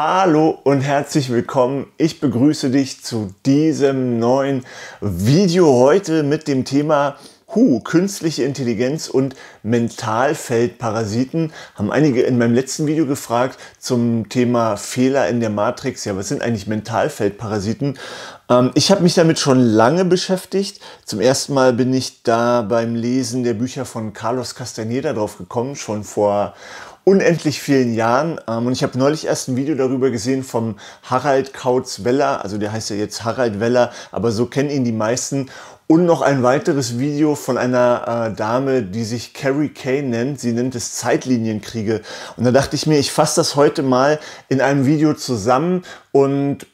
Hallo und herzlich willkommen. Ich begrüße dich zu diesem neuen Video heute mit dem Thema Hu, künstliche Intelligenz und Mentalfeldparasiten. Haben einige in meinem letzten Video gefragt zum Thema Fehler in der Matrix. Ja, was sind eigentlich Mentalfeldparasiten? Ähm, ich habe mich damit schon lange beschäftigt. Zum ersten Mal bin ich da beim Lesen der Bücher von Carlos Castaneda drauf gekommen, schon vor unendlich vielen Jahren. Ähm, und ich habe neulich erst ein Video darüber gesehen vom Harald Kautz-Weller. Also der heißt ja jetzt Harald Weller, aber so kennen ihn die meisten. Und noch ein weiteres Video von einer äh, Dame, die sich Carrie Kane nennt. Sie nennt es Zeitlinienkriege. Und da dachte ich mir, ich fasse das heute mal in einem Video zusammen und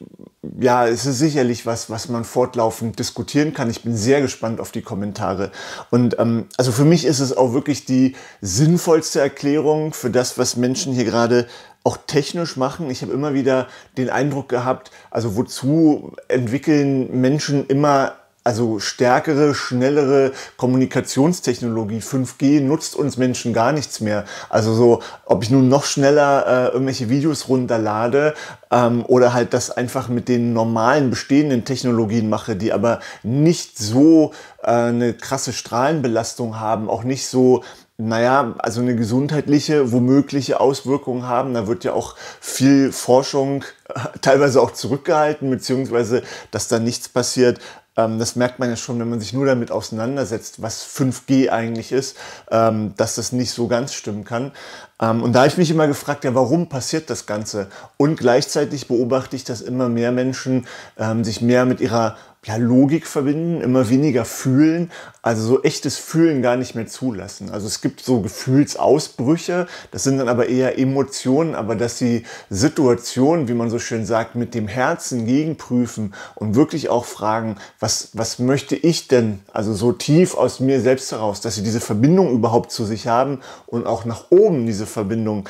ja, es ist sicherlich was, was man fortlaufend diskutieren kann. Ich bin sehr gespannt auf die Kommentare. Und ähm, also für mich ist es auch wirklich die sinnvollste Erklärung für das, was Menschen hier gerade auch technisch machen. Ich habe immer wieder den Eindruck gehabt, also wozu entwickeln Menschen immer also stärkere, schnellere Kommunikationstechnologie, 5G nutzt uns Menschen gar nichts mehr. Also so, ob ich nun noch schneller äh, irgendwelche Videos runterlade ähm, oder halt das einfach mit den normalen bestehenden Technologien mache, die aber nicht so äh, eine krasse Strahlenbelastung haben, auch nicht so naja, also eine gesundheitliche, womögliche Auswirkung haben. Da wird ja auch viel Forschung äh, teilweise auch zurückgehalten, beziehungsweise dass da nichts passiert, ähm, das merkt man ja schon, wenn man sich nur damit auseinandersetzt, was 5G eigentlich ist, ähm, dass das nicht so ganz stimmen kann. Ähm, und da habe ich mich immer gefragt, ja, warum passiert das Ganze? Und gleichzeitig beobachte ich, dass immer mehr Menschen sich mehr mit ihrer ja, Logik verbinden, immer weniger fühlen, also so echtes Fühlen gar nicht mehr zulassen. Also es gibt so Gefühlsausbrüche, das sind dann aber eher Emotionen, aber dass die Situation, wie man so schön sagt, mit dem Herzen gegenprüfen und wirklich auch fragen, was, was möchte ich denn, also so tief aus mir selbst heraus, dass sie diese Verbindung überhaupt zu sich haben und auch nach oben diese Verbindung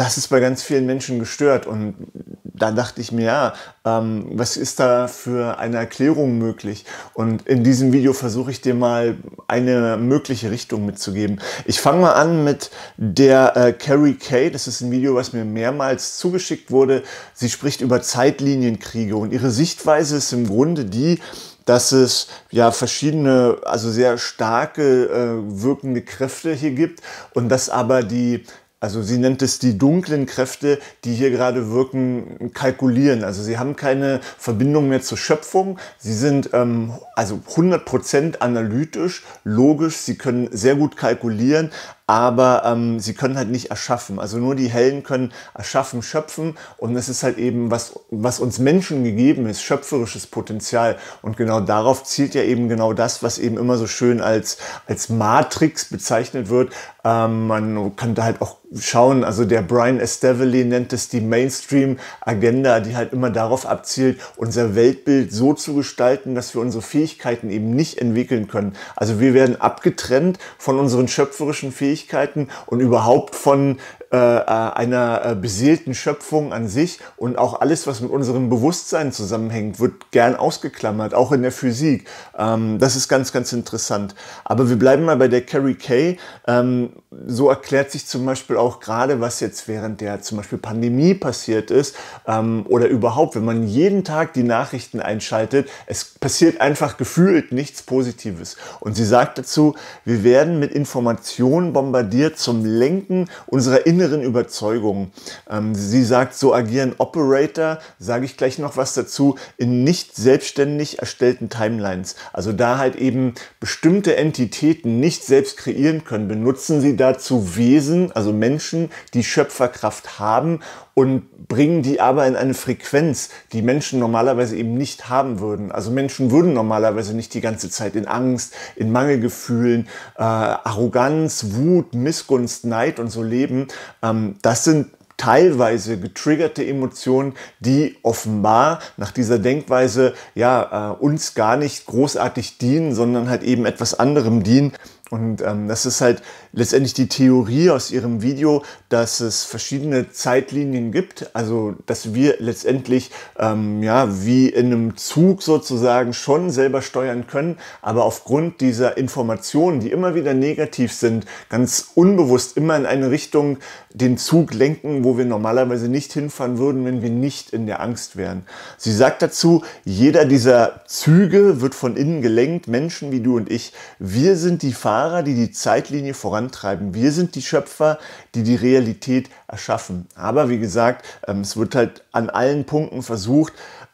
das ist bei ganz vielen Menschen gestört. Und da dachte ich mir, ja, ähm, was ist da für eine Erklärung möglich? Und in diesem Video versuche ich dir mal eine mögliche Richtung mitzugeben. Ich fange mal an mit der äh, Carrie Kay. Das ist ein Video, was mir mehrmals zugeschickt wurde. Sie spricht über Zeitlinienkriege und ihre Sichtweise ist im Grunde die, dass es ja verschiedene, also sehr starke äh, wirkende Kräfte hier gibt und dass aber die also sie nennt es die dunklen Kräfte, die hier gerade wirken, kalkulieren. Also sie haben keine Verbindung mehr zur Schöpfung. Sie sind ähm, also 100% analytisch, logisch, sie können sehr gut kalkulieren, aber ähm, sie können halt nicht erschaffen. Also nur die Hellen können erschaffen, schöpfen und das ist halt eben, was, was uns Menschen gegeben ist, schöpferisches Potenzial. Und genau darauf zielt ja eben genau das, was eben immer so schön als, als Matrix bezeichnet wird. Ähm, man kann da halt auch schauen, also der Brian Estevelli nennt es die Mainstream-Agenda, die halt immer darauf abzielt, unser Weltbild so zu gestalten, dass wir unsere Fähigkeiten eben nicht entwickeln können. Also wir werden abgetrennt von unseren schöpferischen Fähigkeiten Fähigkeiten und überhaupt von äh, äh, einer äh, beseelten Schöpfung an sich und auch alles, was mit unserem Bewusstsein zusammenhängt, wird gern ausgeklammert, auch in der Physik. Ähm, das ist ganz, ganz interessant. Aber wir bleiben mal bei der Carrie Kay. Ähm, so erklärt sich zum Beispiel auch gerade, was jetzt während der zum Beispiel Pandemie passiert ist ähm, oder überhaupt, wenn man jeden Tag die Nachrichten einschaltet, es passiert einfach gefühlt nichts Positives. Und sie sagt dazu, wir werden mit Informationen bombardiert zum Lenken unserer inneren inneren Überzeugungen. Ähm, sie sagt, so agieren Operator, sage ich gleich noch was dazu, in nicht selbstständig erstellten Timelines. Also da halt eben bestimmte Entitäten nicht selbst kreieren können, benutzen sie dazu Wesen, also Menschen, die Schöpferkraft haben und bringen die aber in eine Frequenz, die Menschen normalerweise eben nicht haben würden. Also Menschen würden normalerweise nicht die ganze Zeit in Angst, in Mangelgefühlen, äh, Arroganz, Wut, Missgunst, Neid und so leben, ähm, das sind teilweise getriggerte Emotionen, die offenbar nach dieser Denkweise ja äh, uns gar nicht großartig dienen, sondern halt eben etwas anderem dienen. Und ähm, das ist halt letztendlich die Theorie aus ihrem Video, dass es verschiedene Zeitlinien gibt, also dass wir letztendlich ähm, ja, wie in einem Zug sozusagen schon selber steuern können, aber aufgrund dieser Informationen, die immer wieder negativ sind, ganz unbewusst immer in eine Richtung den Zug lenken, wo wir normalerweise nicht hinfahren würden, wenn wir nicht in der Angst wären. Sie sagt dazu, jeder dieser Züge wird von innen gelenkt, Menschen wie du und ich. Wir sind die Fahrer, die die Zeitlinie voran vorantreiben. Wir sind die Schöpfer, die die Realität erschaffen. Aber wie gesagt, ähm, es wird halt an allen Punkten versucht,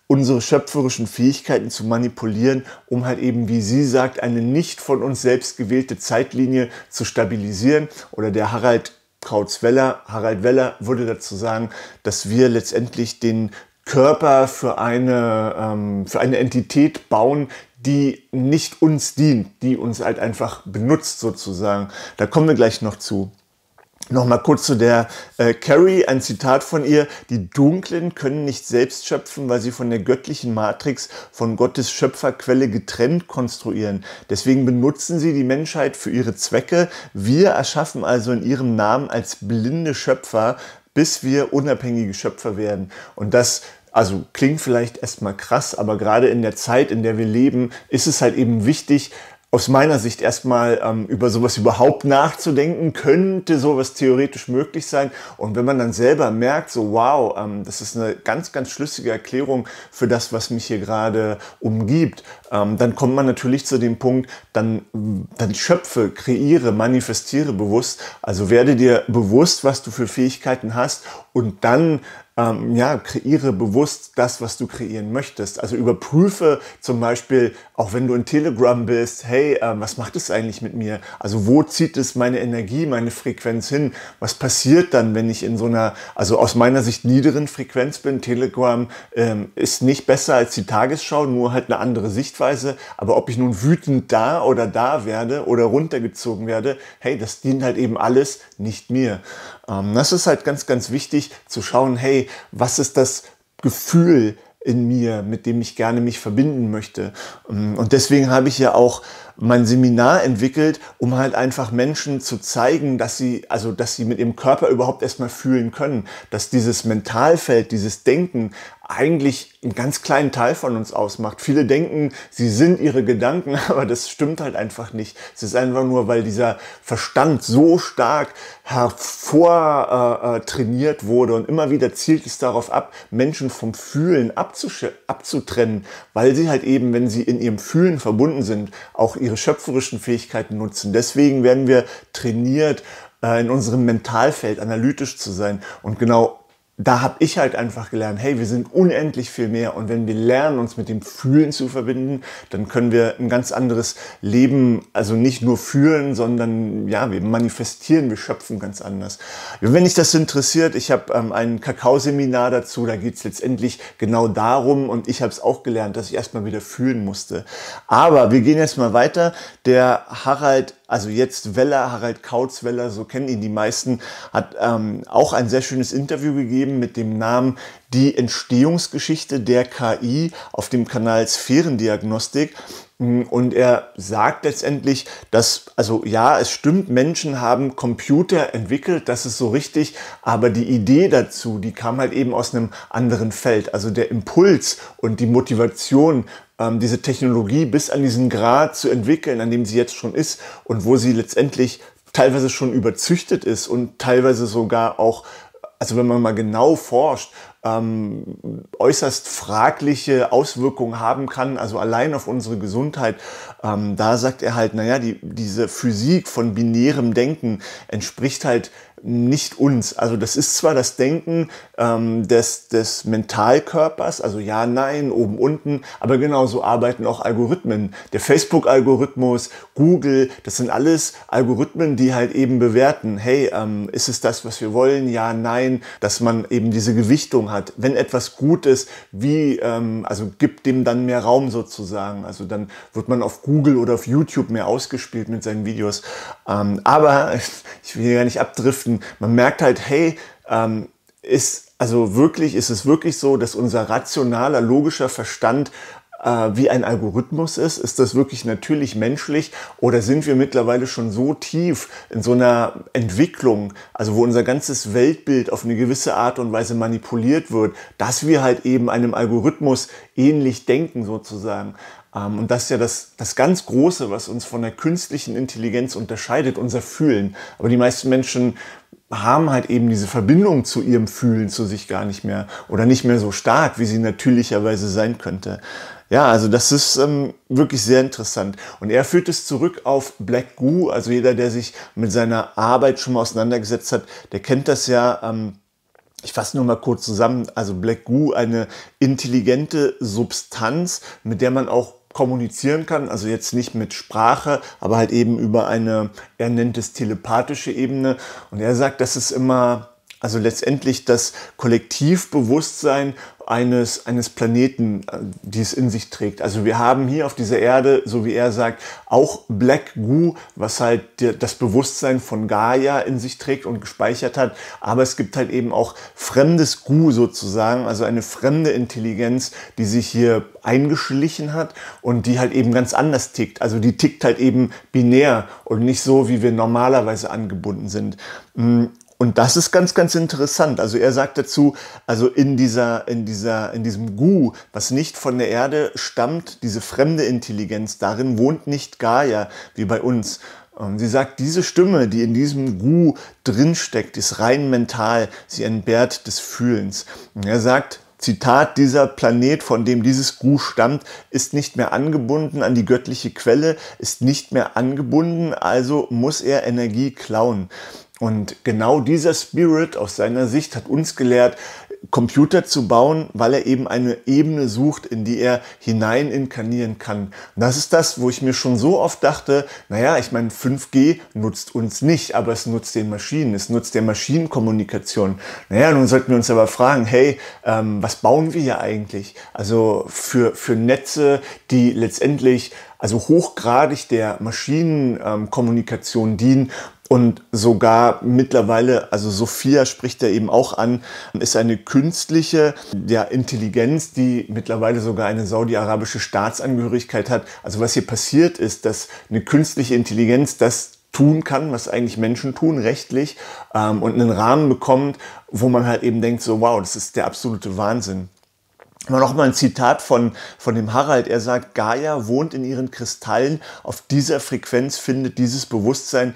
unsere schöpferischen Fähigkeiten zu manipulieren, um halt eben, wie sie sagt, eine nicht von uns selbst gewählte Zeitlinie zu stabilisieren. Oder der Harald Krautz Weller, Harald Weller würde dazu sagen, dass wir letztendlich den Körper für eine, ähm, für eine Entität bauen, die nicht uns dient, die uns halt einfach benutzt sozusagen. Da kommen wir gleich noch zu. Nochmal kurz zu der äh, Carrie, ein Zitat von ihr. Die Dunklen können nicht selbst schöpfen, weil sie von der göttlichen Matrix, von Gottes Schöpferquelle getrennt konstruieren. Deswegen benutzen sie die Menschheit für ihre Zwecke. Wir erschaffen also in ihrem Namen als blinde Schöpfer, bis wir unabhängige Schöpfer werden. Und das also klingt vielleicht erstmal krass, aber gerade in der Zeit, in der wir leben, ist es halt eben wichtig, aus meiner Sicht erstmal ähm, über sowas überhaupt nachzudenken, könnte sowas theoretisch möglich sein. Und wenn man dann selber merkt, so wow, ähm, das ist eine ganz, ganz schlüssige Erklärung für das, was mich hier gerade umgibt, ähm, dann kommt man natürlich zu dem Punkt, dann, dann schöpfe, kreiere, manifestiere bewusst. Also werde dir bewusst, was du für Fähigkeiten hast und dann ähm, ja, kreiere bewusst das, was du kreieren möchtest. Also überprüfe zum Beispiel, auch wenn du in Telegram bist, hey, ähm, was macht es eigentlich mit mir? Also wo zieht es meine Energie, meine Frequenz hin? Was passiert dann, wenn ich in so einer, also aus meiner Sicht niederen Frequenz bin? Telegram ähm, ist nicht besser als die Tagesschau, nur halt eine andere Sichtweise. Aber ob ich nun wütend da oder da werde oder runtergezogen werde, hey, das dient halt eben alles nicht mir. Ähm, das ist halt ganz, ganz wichtig zu schauen, hey, was ist das Gefühl in mir, mit dem ich gerne mich verbinden möchte. Ähm, und deswegen habe ich ja auch mein Seminar entwickelt, um halt einfach Menschen zu zeigen, dass sie, also, dass sie mit ihrem Körper überhaupt erstmal fühlen können, dass dieses Mentalfeld, dieses Denken eigentlich einen ganz kleinen Teil von uns ausmacht. Viele denken, sie sind ihre Gedanken, aber das stimmt halt einfach nicht. Es ist einfach nur, weil dieser Verstand so stark hervortrainiert äh, äh, wurde und immer wieder zielt es darauf ab, Menschen vom Fühlen abzutrennen, weil sie halt eben, wenn sie in ihrem Fühlen verbunden sind, auch ihre schöpferischen Fähigkeiten nutzen. Deswegen werden wir trainiert, äh, in unserem Mentalfeld analytisch zu sein. Und genau da habe ich halt einfach gelernt, hey, wir sind unendlich viel mehr. Und wenn wir lernen, uns mit dem Fühlen zu verbinden, dann können wir ein ganz anderes Leben, also nicht nur fühlen, sondern ja, wir manifestieren, wir schöpfen ganz anders. Wenn dich das interessiert, ich habe ähm, ein Kakaoseminar dazu, da geht's letztendlich genau darum. Und ich habe es auch gelernt, dass ich erstmal wieder fühlen musste. Aber wir gehen jetzt mal weiter. Der Harald also jetzt Weller, Harald Kautz-Weller, so kennen ihn die meisten, hat ähm, auch ein sehr schönes Interview gegeben mit dem Namen Die Entstehungsgeschichte der KI auf dem Kanal Sphärendiagnostik. Und er sagt letztendlich, dass, also ja, es stimmt, Menschen haben Computer entwickelt, das ist so richtig, aber die Idee dazu, die kam halt eben aus einem anderen Feld. Also der Impuls und die Motivation ähm, diese Technologie bis an diesen Grad zu entwickeln, an dem sie jetzt schon ist und wo sie letztendlich teilweise schon überzüchtet ist und teilweise sogar auch, also wenn man mal genau forscht, ähm, äußerst fragliche Auswirkungen haben kann, also allein auf unsere Gesundheit. Ähm, da sagt er halt, naja, die, diese Physik von binärem Denken entspricht halt nicht uns. Also das ist zwar das Denken ähm, des, des Mentalkörpers, also ja, nein, oben, unten, aber genauso arbeiten auch Algorithmen. Der Facebook-Algorithmus, Google, das sind alles Algorithmen, die halt eben bewerten, hey, ähm, ist es das, was wir wollen? Ja, nein, dass man eben diese Gewichtung hat hat, wenn etwas gut ist, wie, ähm, also gibt dem dann mehr Raum sozusagen. Also dann wird man auf Google oder auf YouTube mehr ausgespielt mit seinen Videos. Ähm, aber ich will hier gar nicht abdriften. Man merkt halt, hey, ähm, ist also wirklich, ist es wirklich so, dass unser rationaler, logischer Verstand äh, wie ein Algorithmus ist. Ist das wirklich natürlich menschlich oder sind wir mittlerweile schon so tief in so einer Entwicklung, also wo unser ganzes Weltbild auf eine gewisse Art und Weise manipuliert wird, dass wir halt eben einem Algorithmus ähnlich denken sozusagen. Ähm, und das ist ja das, das ganz Große, was uns von der künstlichen Intelligenz unterscheidet, unser Fühlen. Aber die meisten Menschen haben halt eben diese Verbindung zu ihrem Fühlen zu sich gar nicht mehr oder nicht mehr so stark, wie sie natürlicherweise sein könnte. Ja, also das ist ähm, wirklich sehr interessant. Und er führt es zurück auf Black Goo. Also jeder, der sich mit seiner Arbeit schon mal auseinandergesetzt hat, der kennt das ja. Ähm, ich fasse nur mal kurz zusammen. Also Black Goo, eine intelligente Substanz, mit der man auch kommunizieren kann, also jetzt nicht mit Sprache, aber halt eben über eine, er nennt es telepathische Ebene. Und er sagt, das ist immer, also letztendlich das Kollektivbewusstsein, eines, eines Planeten, äh, die es in sich trägt. Also wir haben hier auf dieser Erde, so wie er sagt, auch Black Goo, was halt das Bewusstsein von Gaia in sich trägt und gespeichert hat. Aber es gibt halt eben auch fremdes Goo sozusagen, also eine fremde Intelligenz, die sich hier eingeschlichen hat und die halt eben ganz anders tickt. Also die tickt halt eben binär und nicht so, wie wir normalerweise angebunden sind. Mm, und das ist ganz, ganz interessant. Also er sagt dazu, also in dieser, in dieser, in diesem Gu, was nicht von der Erde stammt, diese fremde Intelligenz, darin wohnt nicht Gaia, wie bei uns. Und ähm, Sie sagt, diese Stimme, die in diesem Gu drinsteckt, ist rein mental, sie entbehrt des Fühlens. Und er sagt, Zitat, dieser Planet, von dem dieses Gu stammt, ist nicht mehr angebunden an die göttliche Quelle, ist nicht mehr angebunden, also muss er Energie klauen. Und genau dieser Spirit aus seiner Sicht hat uns gelehrt, Computer zu bauen, weil er eben eine Ebene sucht, in die er hinein inkarnieren kann. Und das ist das, wo ich mir schon so oft dachte, naja, ich meine, 5G nutzt uns nicht, aber es nutzt den Maschinen, es nutzt der Maschinenkommunikation. Naja, nun sollten wir uns aber fragen, hey, ähm, was bauen wir hier eigentlich? Also für, für Netze, die letztendlich also hochgradig der Maschinenkommunikation ähm, dienen, und sogar mittlerweile, also Sophia spricht er eben auch an, ist eine künstliche ja, Intelligenz, die mittlerweile sogar eine saudi-arabische Staatsangehörigkeit hat. Also was hier passiert ist, dass eine künstliche Intelligenz das tun kann, was eigentlich Menschen tun, rechtlich, ähm, und einen Rahmen bekommt, wo man halt eben denkt, so wow, das ist der absolute Wahnsinn. Aber nochmal ein Zitat von, von dem Harald. Er sagt, Gaia wohnt in ihren Kristallen. Auf dieser Frequenz findet dieses Bewusstsein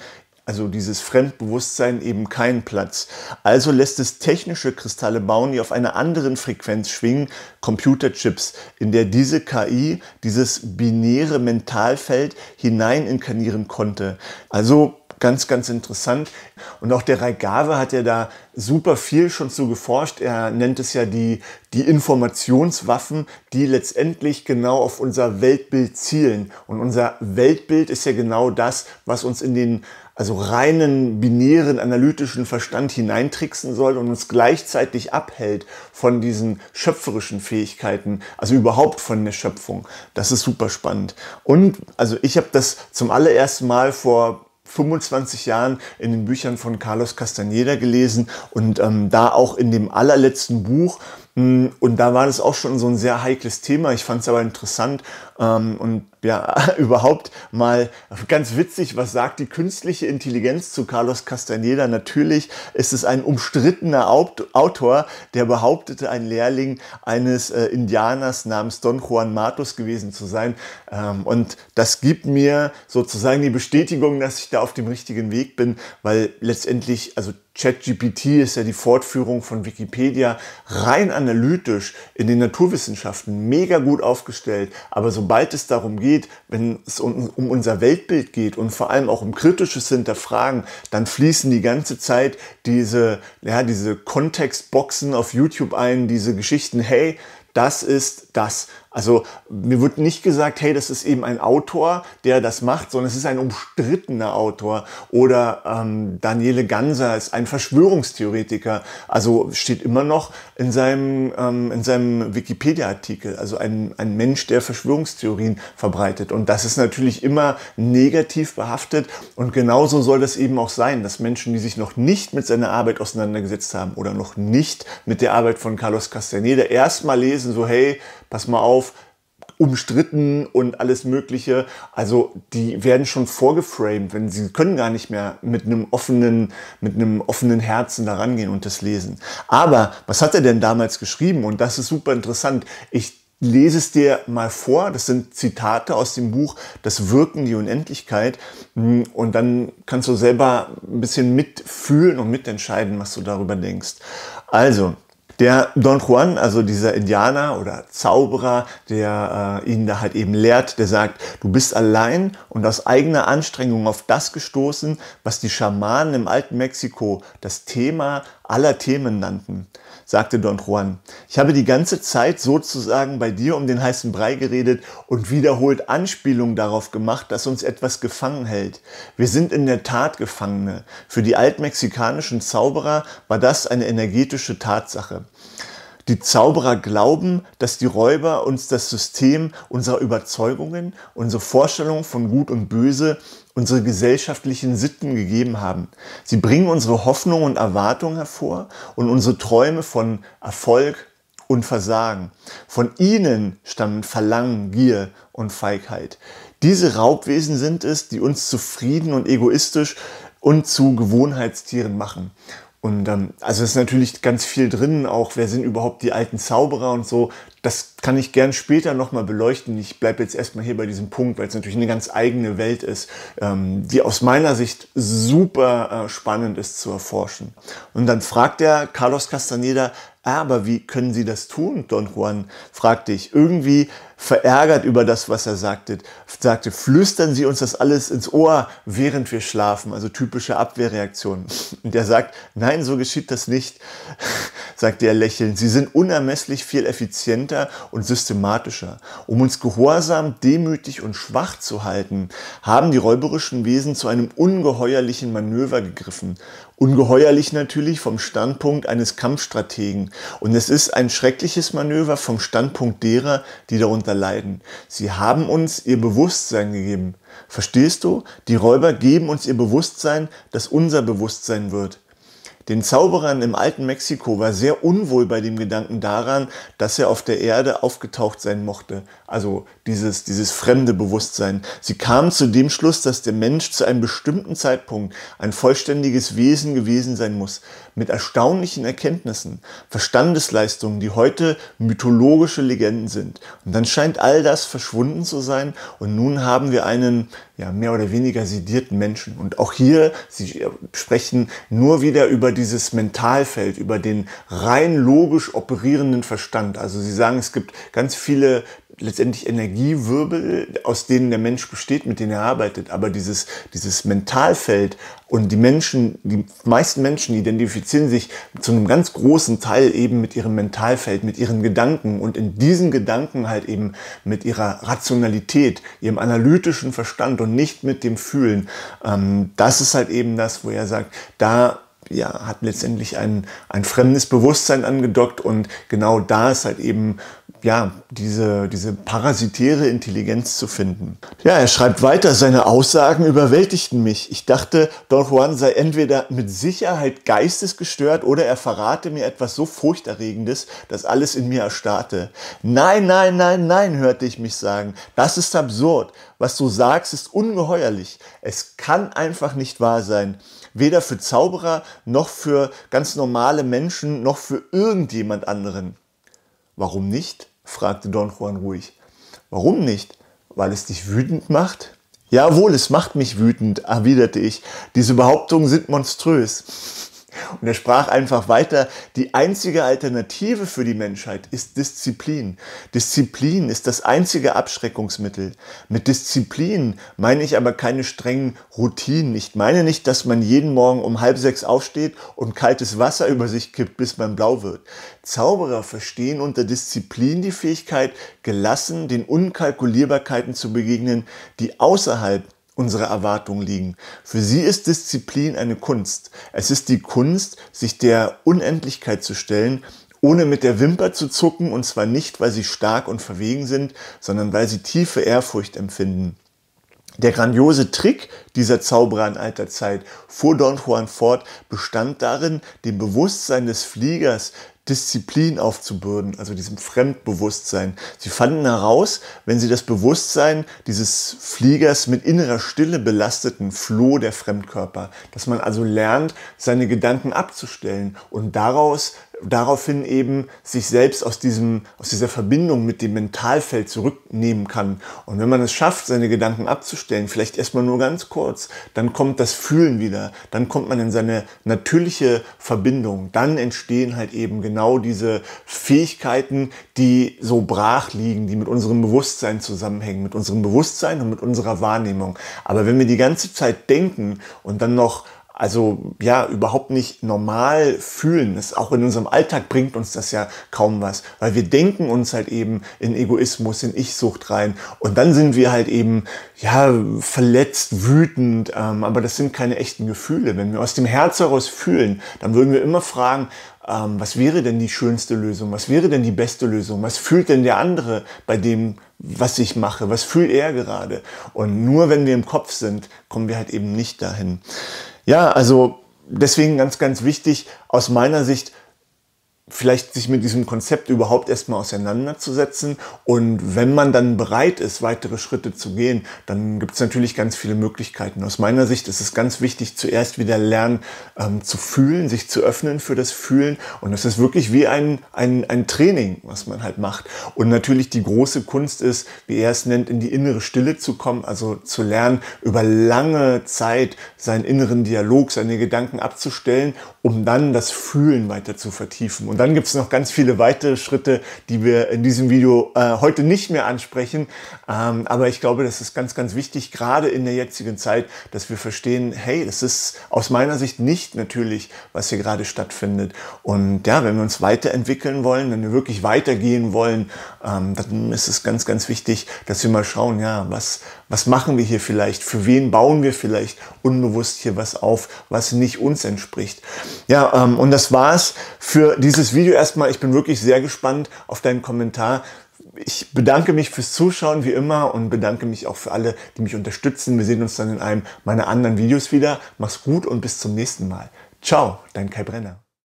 also dieses Fremdbewusstsein, eben keinen Platz. Also lässt es technische Kristalle bauen, die auf einer anderen Frequenz schwingen, Computerchips, in der diese KI, dieses binäre Mentalfeld hinein inkarnieren konnte. Also ganz, ganz interessant. Und auch der Raigave hat ja da super viel schon zu geforscht. Er nennt es ja die, die Informationswaffen, die letztendlich genau auf unser Weltbild zielen. Und unser Weltbild ist ja genau das, was uns in den also reinen, binären, analytischen Verstand hineintricksen soll und uns gleichzeitig abhält von diesen schöpferischen Fähigkeiten, also überhaupt von der Schöpfung. Das ist super spannend. Und also ich habe das zum allerersten Mal vor 25 Jahren in den Büchern von Carlos Castaneda gelesen und ähm, da auch in dem allerletzten Buch hm, und da war das auch schon so ein sehr heikles Thema. Ich fand es aber interessant ähm, und ja, überhaupt mal ganz witzig, was sagt die künstliche Intelligenz zu Carlos Castaneda? Natürlich ist es ein umstrittener Autor, der behauptete, ein Lehrling eines äh, Indianers namens Don Juan Matos gewesen zu sein. Ähm, und das gibt mir sozusagen die Bestätigung, dass ich da auf dem richtigen Weg bin, weil letztendlich, also ChatGPT ist ja die Fortführung von Wikipedia rein analytisch in den Naturwissenschaften mega gut aufgestellt. Aber sobald es darum geht, wenn es um, um, unser Weltbild geht und vor allem auch um kritisches Hinterfragen, dann fließen die ganze Zeit diese, ja, diese Kontextboxen auf YouTube ein, diese Geschichten, hey, das ist das. Also mir wird nicht gesagt, hey, das ist eben ein Autor, der das macht, sondern es ist ein umstrittener Autor. Oder ähm, Daniele Ganser ist ein Verschwörungstheoretiker. Also steht immer noch in seinem, ähm, in seinem Wikipedia-Artikel. Also ein, ein Mensch, der Verschwörungstheorien verbreitet. Und das ist natürlich immer negativ behaftet. Und genauso soll das eben auch sein, dass Menschen, die sich noch nicht mit seiner Arbeit auseinandergesetzt haben oder noch nicht mit der Arbeit von Carlos Castaneda erstmal lesen, so hey, pass mal auf, umstritten und alles Mögliche. Also die werden schon vorgeframed, wenn sie können gar nicht mehr mit einem offenen, mit einem offenen Herzen da rangehen und das lesen. Aber was hat er denn damals geschrieben? Und das ist super interessant. Ich lese es dir mal vor. Das sind Zitate aus dem Buch Das Wirken, die Unendlichkeit. Und dann kannst du selber ein bisschen mitfühlen und mitentscheiden, was du darüber denkst. Also, der Don Juan, also dieser Indianer oder Zauberer, der äh, ihn da halt eben lehrt, der sagt, du bist allein und aus eigener Anstrengung auf das gestoßen, was die Schamanen im alten Mexiko das Thema aller Themen nannten, sagte Don Juan. Ich habe die ganze Zeit sozusagen bei dir um den heißen Brei geredet und wiederholt Anspielungen darauf gemacht, dass uns etwas gefangen hält. Wir sind in der Tat Gefangene. Für die altmexikanischen Zauberer war das eine energetische Tatsache. Die Zauberer glauben, dass die Räuber uns das System unserer Überzeugungen, unsere Vorstellung von Gut und Böse unsere gesellschaftlichen Sitten gegeben haben. Sie bringen unsere Hoffnung und Erwartung hervor und unsere Träume von Erfolg und Versagen. Von ihnen stammen Verlangen, Gier und Feigheit. Diese Raubwesen sind es, die uns zufrieden und egoistisch und zu Gewohnheitstieren machen. Und ähm, also ist natürlich ganz viel drin, auch wer sind überhaupt die alten Zauberer und so. Das kann ich gern später nochmal beleuchten. Ich bleibe jetzt erstmal hier bei diesem Punkt, weil es natürlich eine ganz eigene Welt ist, ähm, die aus meiner Sicht super äh, spannend ist zu erforschen. Und dann fragt er Carlos Castaneda, aber wie können sie das tun? Don Juan fragte ich, irgendwie verärgert über das, was er sagte. Sagte, flüstern Sie uns das alles ins Ohr, während wir schlafen. Also typische Abwehrreaktion. Und er sagt, nein, so geschieht das nicht sagte er lächelnd, sie sind unermesslich viel effizienter und systematischer. Um uns gehorsam, demütig und schwach zu halten, haben die räuberischen Wesen zu einem ungeheuerlichen Manöver gegriffen. Ungeheuerlich natürlich vom Standpunkt eines Kampfstrategen. Und es ist ein schreckliches Manöver vom Standpunkt derer, die darunter leiden. Sie haben uns ihr Bewusstsein gegeben. Verstehst du? Die Räuber geben uns ihr Bewusstsein, das unser Bewusstsein wird. Den Zauberern im alten Mexiko war sehr unwohl bei dem Gedanken daran, dass er auf der Erde aufgetaucht sein mochte. Also dieses, dieses fremde Bewusstsein. Sie kamen zu dem Schluss, dass der Mensch zu einem bestimmten Zeitpunkt ein vollständiges Wesen gewesen sein muss. Mit erstaunlichen Erkenntnissen, Verstandesleistungen, die heute mythologische Legenden sind. Und dann scheint all das verschwunden zu sein und nun haben wir einen ja, mehr oder weniger sedierten Menschen. Und auch hier, sie sprechen nur wieder über dieses Mentalfeld, über den rein logisch operierenden Verstand. Also sie sagen, es gibt ganz viele letztendlich Energiewirbel, aus denen der Mensch besteht, mit denen er arbeitet. Aber dieses, dieses Mentalfeld und die Menschen, die meisten Menschen identifizieren sich zu einem ganz großen Teil eben mit ihrem Mentalfeld, mit ihren Gedanken und in diesen Gedanken halt eben mit ihrer Rationalität, ihrem analytischen Verstand und nicht mit dem Fühlen. Ähm, das ist halt eben das, wo er sagt, da ja, hat letztendlich ein, ein fremdes Bewusstsein angedockt und genau da ist halt eben ja, diese, diese parasitäre Intelligenz zu finden. Ja, er schreibt weiter, seine Aussagen überwältigten mich. Ich dachte, Don Juan sei entweder mit Sicherheit geistesgestört oder er verrate mir etwas so furchterregendes, dass alles in mir erstarrte. Nein, nein, nein, nein, hörte ich mich sagen. Das ist absurd. Was du sagst, ist ungeheuerlich. Es kann einfach nicht wahr sein weder für Zauberer noch für ganz normale Menschen noch für irgendjemand anderen. Warum nicht? fragte Don Juan ruhig. Warum nicht? Weil es dich wütend macht? Jawohl, es macht mich wütend, erwiderte ich. Diese Behauptungen sind monströs. Und er sprach einfach weiter, die einzige Alternative für die Menschheit ist Disziplin. Disziplin ist das einzige Abschreckungsmittel. Mit Disziplin meine ich aber keine strengen Routinen. Ich meine nicht, dass man jeden Morgen um halb sechs aufsteht und kaltes Wasser über sich kippt, bis man blau wird. Zauberer verstehen unter Disziplin die Fähigkeit, gelassen den Unkalkulierbarkeiten zu begegnen, die außerhalb unsere Erwartungen liegen. Für sie ist Disziplin eine Kunst. Es ist die Kunst, sich der Unendlichkeit zu stellen, ohne mit der Wimper zu zucken, und zwar nicht, weil sie stark und verwegen sind, sondern weil sie tiefe Ehrfurcht empfinden. Der grandiose Trick dieser Zauberer in alter Zeit fuhr Don Juan fort, bestand darin, dem Bewusstsein des Fliegers Disziplin aufzubürden, also diesem Fremdbewusstsein. Sie fanden heraus, wenn sie das Bewusstsein dieses Fliegers mit innerer Stille belasteten, floh der Fremdkörper. Dass man also lernt, seine Gedanken abzustellen und daraus daraufhin eben sich selbst aus, diesem, aus dieser Verbindung mit dem Mentalfeld zurücknehmen kann. Und wenn man es schafft, seine Gedanken abzustellen, vielleicht erstmal nur ganz kurz, dann kommt das Fühlen wieder, dann kommt man in seine natürliche Verbindung, dann entstehen halt eben genau diese Fähigkeiten, die so brach liegen, die mit unserem Bewusstsein zusammenhängen, mit unserem Bewusstsein und mit unserer Wahrnehmung. Aber wenn wir die ganze Zeit denken und dann noch also ja überhaupt nicht normal fühlen. Das auch in unserem Alltag bringt uns das ja kaum was, weil wir denken uns halt eben in Egoismus, in Ich-Sucht rein und dann sind wir halt eben ja verletzt, wütend, ähm, aber das sind keine echten Gefühle. Wenn wir aus dem Herz heraus fühlen, dann würden wir immer fragen, ähm, was wäre denn die schönste Lösung? Was wäre denn die beste Lösung? Was fühlt denn der andere bei dem, was ich mache? Was fühlt er gerade? Und nur wenn wir im Kopf sind, kommen wir halt eben nicht dahin. Ja, also deswegen ganz, ganz wichtig aus meiner Sicht, vielleicht sich mit diesem Konzept überhaupt erstmal auseinanderzusetzen. Und wenn man dann bereit ist, weitere Schritte zu gehen, dann gibt es natürlich ganz viele Möglichkeiten. Aus meiner Sicht ist es ganz wichtig, zuerst wieder lernen ähm, zu fühlen, sich zu öffnen für das Fühlen. Und das ist wirklich wie ein, ein, ein Training, was man halt macht. Und natürlich die große Kunst ist, wie er es nennt, in die innere Stille zu kommen, also zu lernen, über lange Zeit seinen inneren Dialog, seine Gedanken abzustellen, um dann das Fühlen weiter zu vertiefen. Und dann gibt es noch ganz viele weitere Schritte, die wir in diesem Video äh, heute nicht mehr ansprechen. Ähm, aber ich glaube, das ist ganz, ganz wichtig, gerade in der jetzigen Zeit, dass wir verstehen, hey, das ist aus meiner Sicht nicht natürlich, was hier gerade stattfindet. Und ja, wenn wir uns weiterentwickeln wollen, wenn wir wirklich weitergehen wollen, ähm, dann ist es ganz, ganz wichtig, dass wir mal schauen, ja, was, was machen wir hier vielleicht, für wen bauen wir vielleicht unbewusst hier was auf, was nicht uns entspricht. Ja, ähm, und das war's für dieses fürs Video erstmal. Ich bin wirklich sehr gespannt auf deinen Kommentar. Ich bedanke mich fürs Zuschauen wie immer und bedanke mich auch für alle, die mich unterstützen. Wir sehen uns dann in einem meiner anderen Videos wieder. Mach's gut und bis zum nächsten Mal. Ciao, dein Kai Brenner.